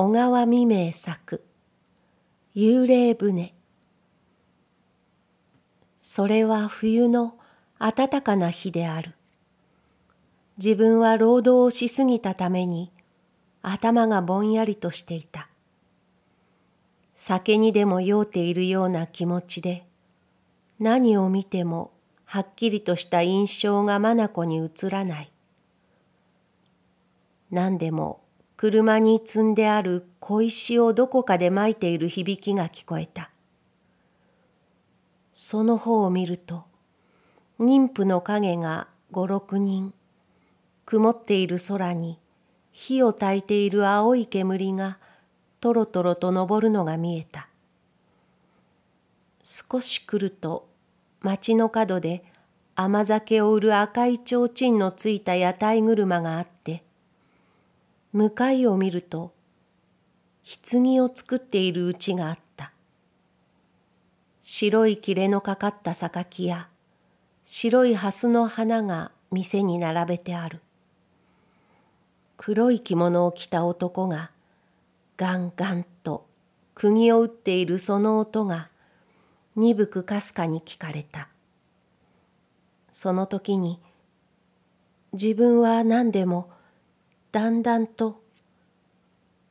小川未明作幽霊船それは冬の暖かな日である自分は労働をしすぎたために頭がぼんやりとしていた酒にでも酔うているような気持ちで何を見てもはっきりとした印象が眼に映らない何でも車に積んである小石をどこかでまいている響きが聞こえた。その方を見ると、妊婦の影が五六人、曇っている空に火を焚いている青い煙がとろとろと昇るのが見えた。少し来ると町の角で甘酒を売る赤い提灯のついた屋台車があって向かいを見ると棺を作っているうちがあった白い切れのかかった榊や白い蓮の花が店に並べてある黒い着物を着た男がガンガンと釘を打っているその音が鈍くかすかに聞かれたその時に自分は何でもだんだんと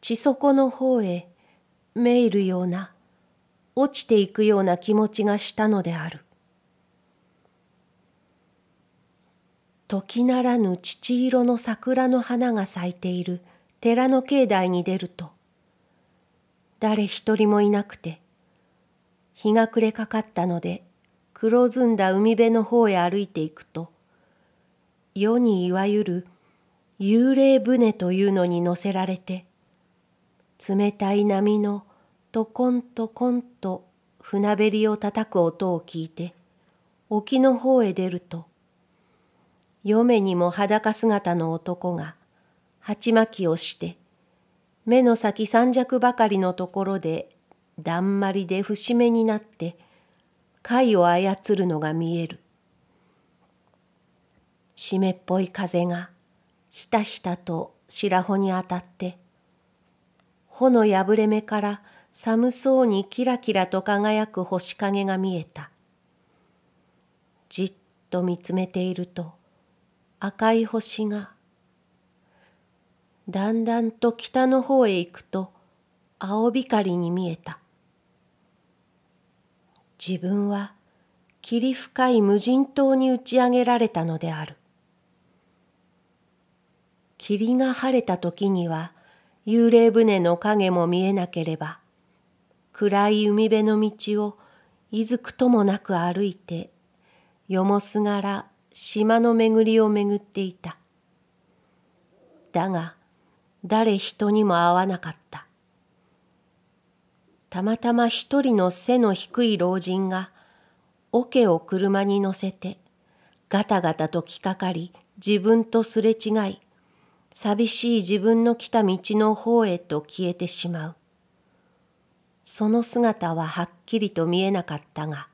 地底の方へめいるような落ちていくような気持ちがしたのである時ならぬ乳色の桜の花が咲いている寺の境内に出ると誰一人もいなくて日が暮れかかったので黒ずんだ海辺の方へ歩いていくと世にいわゆる幽霊船というのに乗せられて冷たい波のトコントコンと船べりを叩く音を聞いて沖の方へ出ると嫁にも裸姿の男が鉢巻きをして目の先三尺ばかりのところでだんまりで節目になって貝を操るのが見える湿っぽい風がひたひたと白穂に当たって、穂の破れ目から寒そうにキラキラと輝く星影が見えた。じっと見つめていると赤い星が、だんだんと北の方へ行くと青光に見えた。自分は霧深い無人島に打ち上げられたのである。霧が晴れた時には幽霊船の影も見えなければ暗い海辺の道をいずくともなく歩いてよもすがら島の巡りを巡っていただが誰人にも会わなかったたまたま一人の背の低い老人が桶を車に乗せてガタガタと来かかり自分とすれ違い寂しい自分の来た道の方へと消えてしまう。その姿ははっきりと見えなかったが、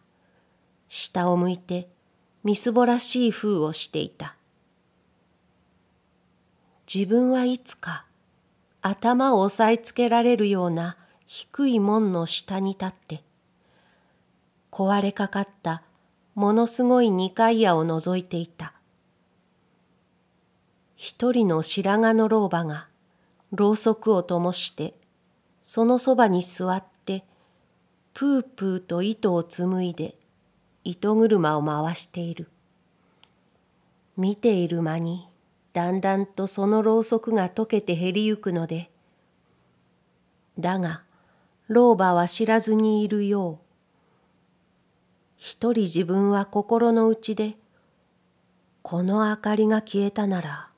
下を向いてみすぼらしい風をしていた。自分はいつか頭を押さえつけられるような低い門の下に立って、壊れかかったものすごい二階屋を覗いていた。一人の白髪の老婆がろうそくを灯してそのそばに座ってプープーと糸を紡いで糸車を回している見ている間にだんだんとそのろうそくが溶けて減りゆくのでだが老婆は知らずにいるよう一人自分は心の内でこの明かりが消えたなら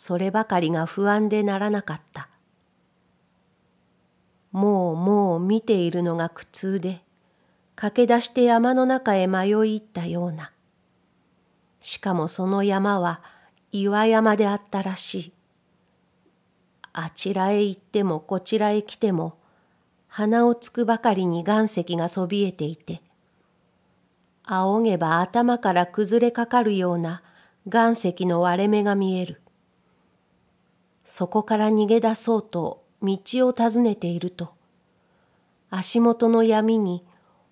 そればかりが不安でならなかった。もうもう見ているのが苦痛で、駆け出して山の中へ迷い入ったような。しかもその山は岩山であったらしい。あちらへ行ってもこちらへ来ても、鼻をつくばかりに岩石がそびえていて、仰げば頭から崩れかかるような岩石の割れ目が見える。そこから逃げ出そうと道を尋ねていると、足元の闇に、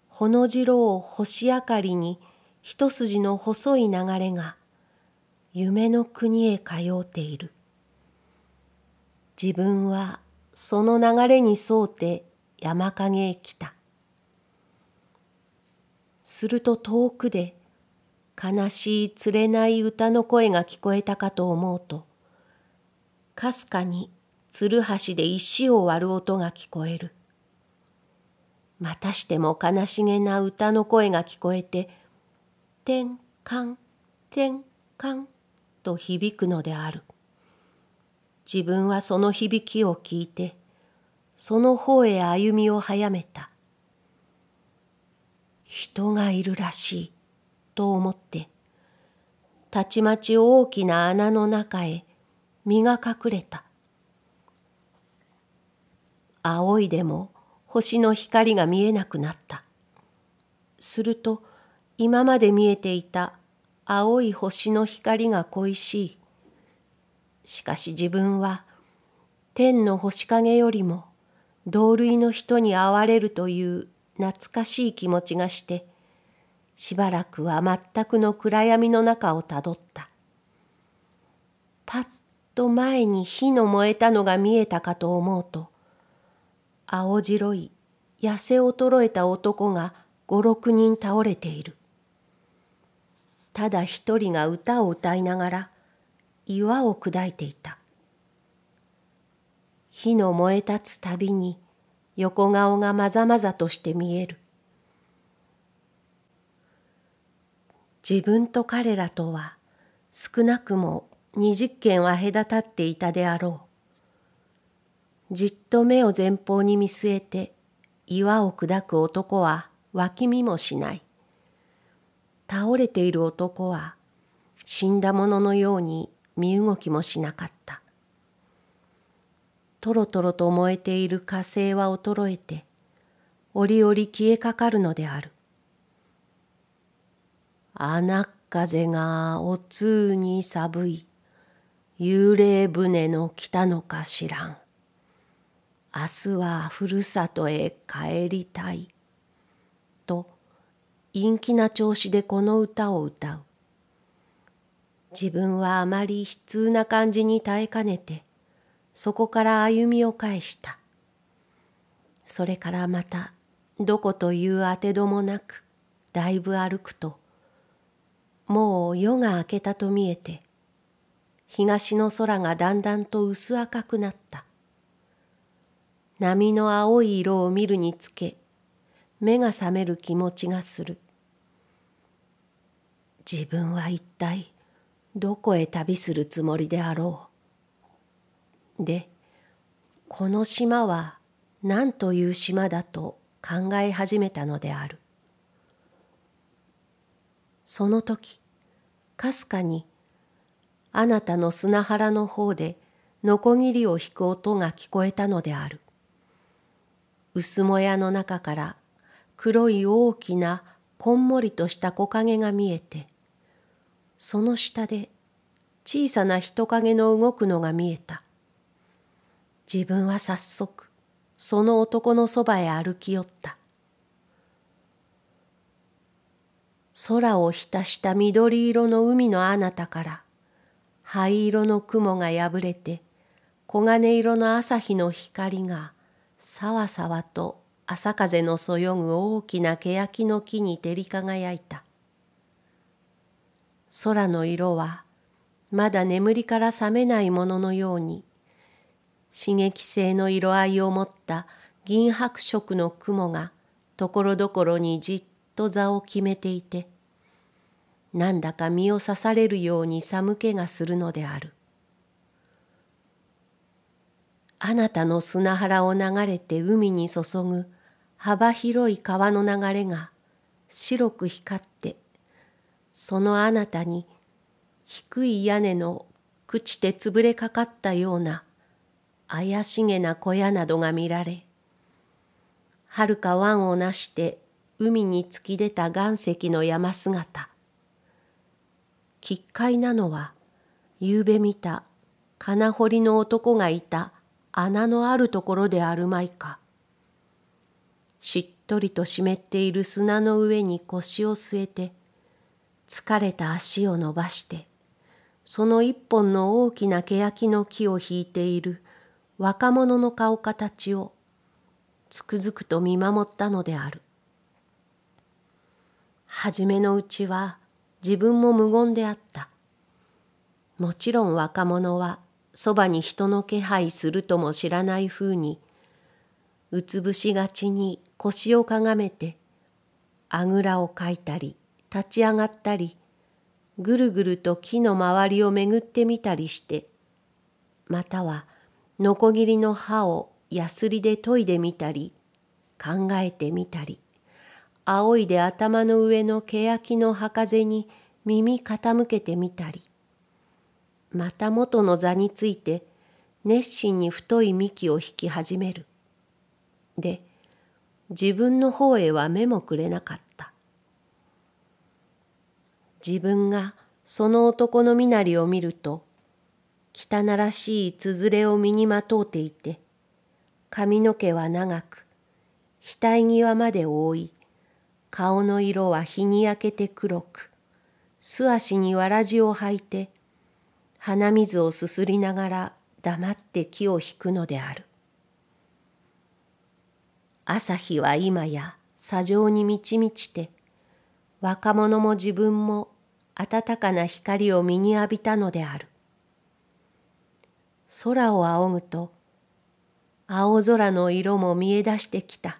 ほのろを星明かりに、一筋の細い流れが、夢の国へ通うている。自分はその流れに沿うて山陰へ来た。すると遠くで悲しいつれない歌の声が聞こえたかと思うと、かすかにつるはしで石を割る音が聞こえる。またしても悲しげな歌の声が聞こえて、てんかん、てんかんと響くのである。自分はその響きを聞いて、その方へ歩みを早めた。人がいるらしい、と思って、たちまち大きな穴の中へ身が隠れた仰いでも星の光が見えなくなったすると今まで見えていた青い星の光が恋しいしかし自分は天の星影よりも同類の人に会われるという懐かしい気持ちがしてしばらくは全くの暗闇の中をたどったパッと前に火の燃えたのが見えたかと思うと青白い痩せ衰えた男が五六人倒れているただ一人が歌を歌いながら岩を砕いていた火の燃え立つたびに横顔がまざまざとして見える自分と彼らとは少なくも20軒は隔たっていたであろう。じっと目を前方に見据えて岩を砕く男は脇見もしない。倒れている男は死んだもののように身動きもしなかった。とろとろと燃えている火星は衰えて、折々消えかかるのである。穴風がお通に寒い。幽霊船の来たのか知らん。明日はふるさとへ帰りたい。と、陰気な調子でこの歌を歌う。自分はあまり悲痛な感じに耐えかねて、そこから歩みを返した。それからまた、どこというあてどもなく、だいぶ歩くと、もう夜が明けたと見えて、東の空がだんだんと薄赤くなった。波の青い色を見るにつけ、目が覚める気持ちがする。自分は一体どこへ旅するつもりであろう。で、この島は何という島だと考え始めたのである。その時、かすかにあなたの砂原の方でのこぎりを引く音が聞こえたのである。薄もやの中から黒い大きなこんもりとした木陰が見えて、その下で小さな人影の動くのが見えた。自分は早速、その男のそばへ歩き寄った。空を浸した緑色の海のあなたから、灰色の雲が破れて黄金色の朝日の光がさわさわと朝風のそよぐ大きな欅の木に照り輝いた空の色はまだ眠りから覚めないもののように刺激性の色合いを持った銀白色の雲がところどころにじっと座を決めていてなんだか身を刺されるように寒気がするのである。あなたの砂原を流れて海に注ぐ幅広い川の流れが白く光ってそのあなたに低い屋根の朽ちて潰れかかったような怪しげな小屋などが見られはるか湾をなして海に突き出た岩石の山姿奇怪なのは、ゆうべ見た金掘りの男がいた穴のあるところであるまいか。しっとりと湿っている砂の上に腰を据えて、疲れた足を伸ばして、その一本の大きな欅の木を引いている若者の顔形をつくづくと見守ったのである。はじめのうちは自分も無言であった。もちろん若者はそばに人の気配するとも知らないふうにうつぶしがちに腰をかがめてあぐらをかいたり立ち上がったりぐるぐると木の周りを巡ってみたりしてまたはノコギリの刃をやすりで研いでみたり考えてみたり仰いで頭の上の欅の墓に耳傾けてみたりまた元の座について熱心に太い幹を引き始めるで自分の方へは目もくれなかった自分がその男の身なりを見ると汚らしいつづれを身にまとうていて髪の毛は長く額際まで覆い顔の色は日に焼けて黒く、素足にわらじを履いて、鼻水をすすりながら黙って木を引くのである。朝日は今や砂上に満ち満ちて、若者も自分も暖かな光を身に浴びたのである。空を仰ぐと、青空の色も見え出してきた。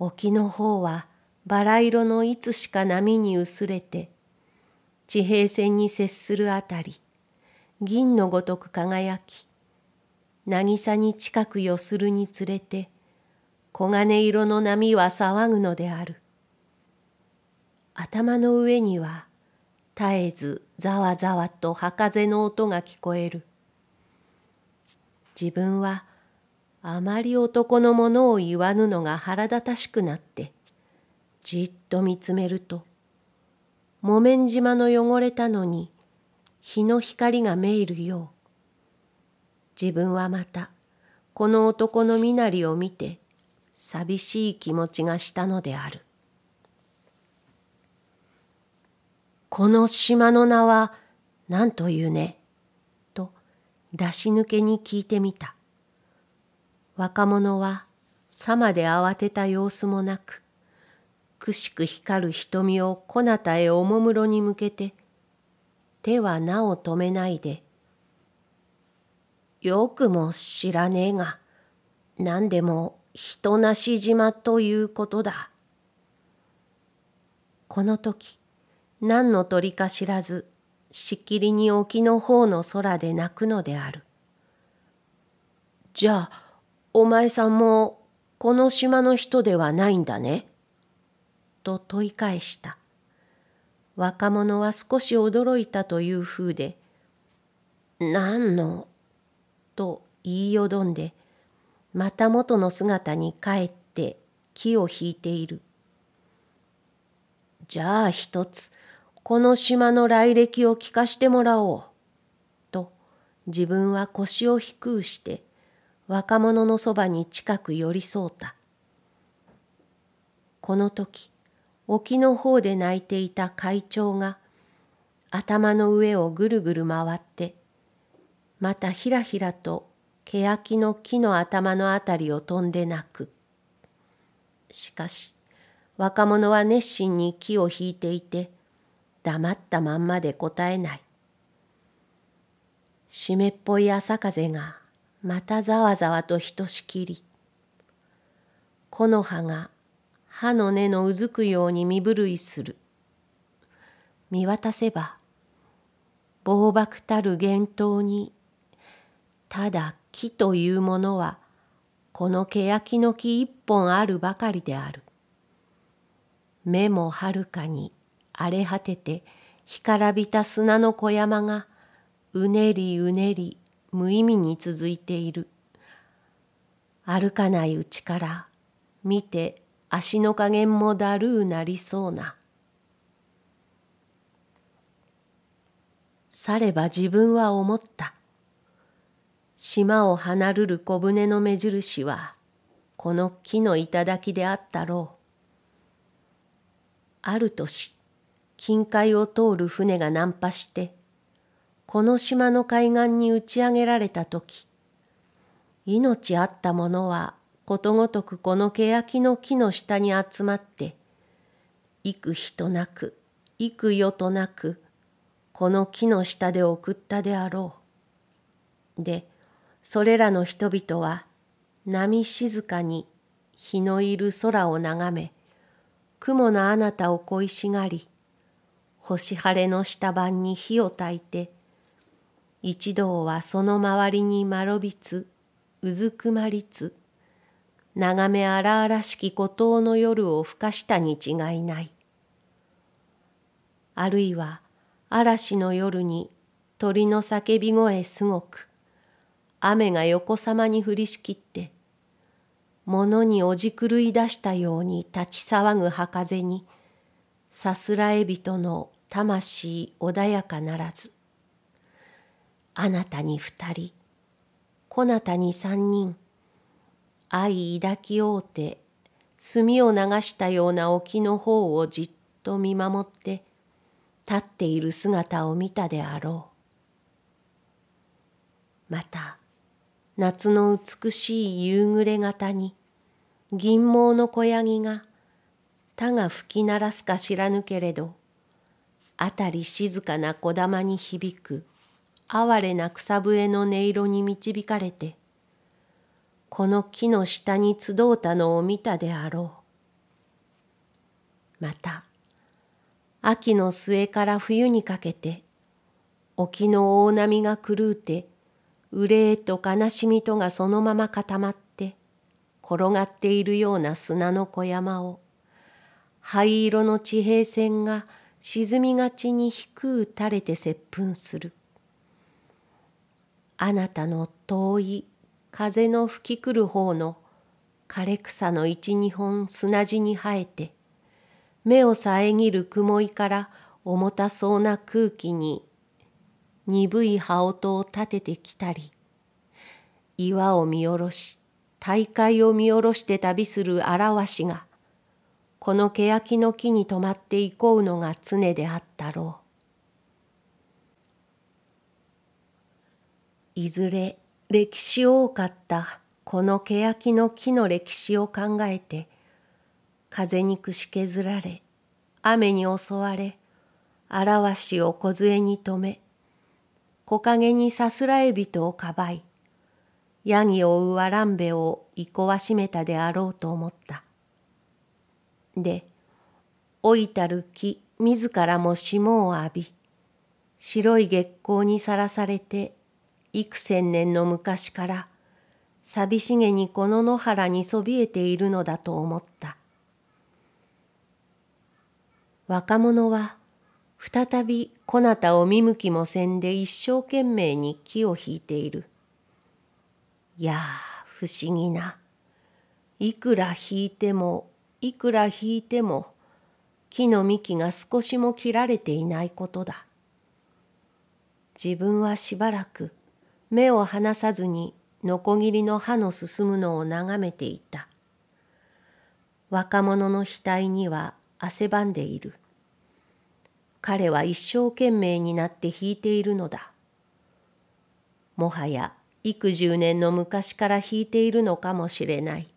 沖の方はバラ色のいつしか波に薄れて地平線に接するあたり銀のごとく輝き渚に近く寄するにつれて黄金色の波は騒ぐのである頭の上には絶えずざわざわとは風の音が聞こえる自分はあまり男のものを言わぬのが腹立たしくなってじっと見つめると木綿島の汚れたのに日の光がめいるよう自分はまたこの男の身なりを見て寂しい気持ちがしたのであるこの島の名は何というねと出し抜けに聞いてみた若者はさまで慌てた様子もなくくしく光る瞳をこなたへおもむろに向けて手はなお止めないで「よくも知らねえが何でも人なし島ということだ」この時何の鳥か知らずしきりに沖の方の空で鳴くのである「じゃあお前さんもこの島の人ではないんだね。と問い返した。若者は少し驚いたという風で、何のと言いよどんで、また元の姿に帰って木を引いている。じゃあ一つ、この島の来歴を聞かしてもらおう。と、自分は腰を低くして、若者のそばに近く寄り添うた。この時、沖の方で泣いていた会長が、頭の上をぐるぐる回って、またひらひらと欅の木の頭のあたりを飛んで泣く。しかし、若者は熱心に木を引いていて、黙ったまんまで答えない。湿っぽい朝風がまたざわざわとひとしきり木の葉が歯の根のうずくように身震いする見渡せば防爆たる幻冬にただ木というものはこの欅の木一本あるばかりである目もはるかに荒れ果てて干からびた砂の小山がうねりうねり無意味に続いている歩かないうちから見て足の加減もだるうなりそうなされば自分は思った島を離るる小舟の目印はこの木の頂であったろうある年近海を通る船が難破してこの島の海岸に打ち上げられた時命あったものはことごとくこの欅の木の下に集まって幾人なく幾夜となくこの木の下で送ったであろう。でそれらの人々は波静かに日のいる空を眺め雲のあなたを恋しがり星晴れの下晩に火をたいて一同はその周りにまろびつうずくまりつ眺め荒々しき孤島の夜をふかしたに違いないあるいは嵐の夜に鳥の叫び声すごく雨が横さまに降りしきって物におじ狂い出したように立ち騒ぐはかぜにさすらえ人の魂穏やかならずあなたに二人こなたに三人愛抱き合うて墨を流したような沖の方をじっと見守って立っている姿を見たであろうまた夏の美しい夕暮れ方に銀毛の小ヤギが他が吹き鳴らすか知らぬけれど辺り静かな小玉に響く哀れな草笛の音色に導かれて、この木の下に集うたのを見たであろう。また、秋の末から冬にかけて、沖の大波が狂うて、憂えと悲しみとがそのまま固まって、転がっているような砂の小山を、灰色の地平線が沈みがちに低う垂れて接吻する。あなたの遠い風の吹きくる方の枯れ草の一二本砂地に生えて目を遮る雲いから重たそうな空気に鈍い羽音を立ててきたり岩を見下ろし大海を見下ろして旅する荒しがこの欅の木に止まっていこうのが常であったろう。いずれ歴史多かったこの欅の木の歴史を考えて風にくし削られ雨に襲われ荒わしを梢に止め木陰にさすらえ人をかばいヤギを追うわらんべを憩わしめたであろうと思った。で老いたる木自らも霜を浴び白い月光にさらされて幾千年の昔から寂しげにこの野原にそびえているのだと思った。若者は再びこなたを見向きもせんで一生懸命に木を引いている。いやあ不思議な。いくら引いてもいくら引いても木の幹が少しも切られていないことだ。自分はしばらく目を離さずにノコギリの歯の進むのを眺めていた。若者の額には汗ばんでいる。彼は一生懸命になって弾いているのだ。もはや幾十年の昔から弾いているのかもしれない。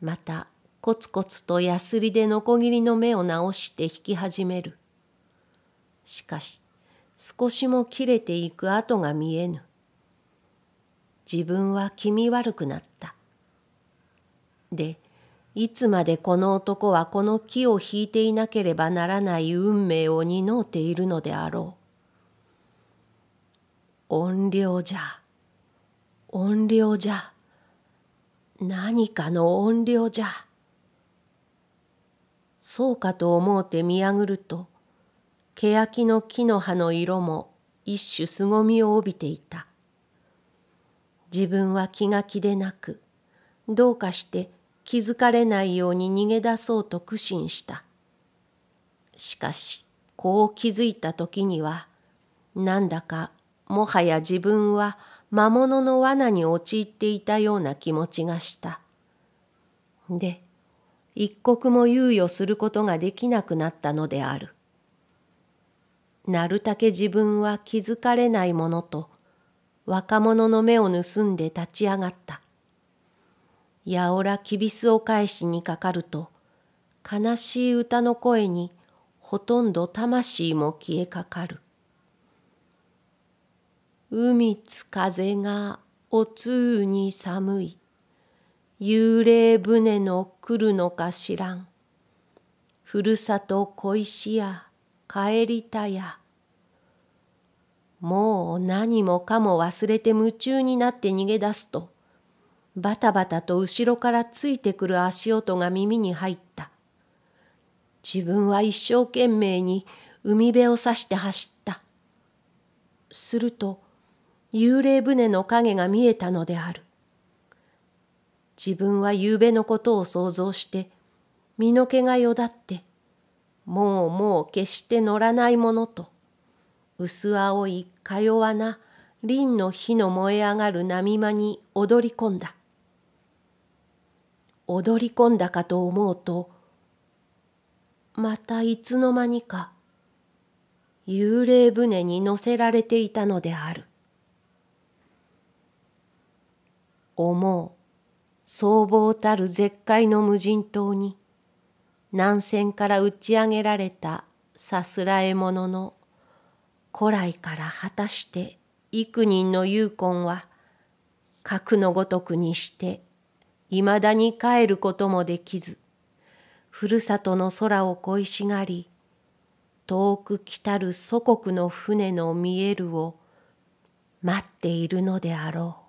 またコツコツとヤスリでノコギリの目を直して弾き始める。しかし少しも切れていく跡が見えぬ。自分は気味悪くなった。で、いつまでこの男はこの木を引いていなければならない運命を担うているのであろう。怨霊じゃ。怨霊じゃ。何かの怨霊じゃ。そうかと思うて見破ぐると、欅の木の葉の色も一種凄みを帯びていた。自分は気が気でなく、どうかして気づかれないように逃げ出そうと苦心した。しかし、こう気づいた時には、なんだかもはや自分は魔物の罠に陥っていたような気持ちがした。で、一刻も猶予することができなくなったのである。なるたけ自分は気づかれないものと若者の目を盗んで立ち上がった。やおらきびすを返しにかかると悲しい歌の声にほとんど魂も消えかかる。海つ風がおつうに寒い。幽霊船の来るのか知らん。ふるさと小石や帰りたや。もう何もかも忘れて夢中になって逃げ出すと、バタバタと後ろからついてくる足音が耳に入った。自分は一生懸命に海辺を刺して走った。すると、幽霊船の影が見えたのである。自分は夕べのことを想像して、身の毛がよだって、もうもう決して乗らないものと薄青いか弱な輪の火の燃え上がる波間に踊り込んだ踊り込んだかと思うとまたいつの間にか幽霊船に乗せられていたのである思う僧帽たる絶海の無人島に南線から打ち上げられたさすらえ者の古来から果たして幾人の勇魂は核のごとくにしていまだに帰ることもできずふるさとの空を恋しがり遠く来たる祖国の船の見えるを待っているのであろう。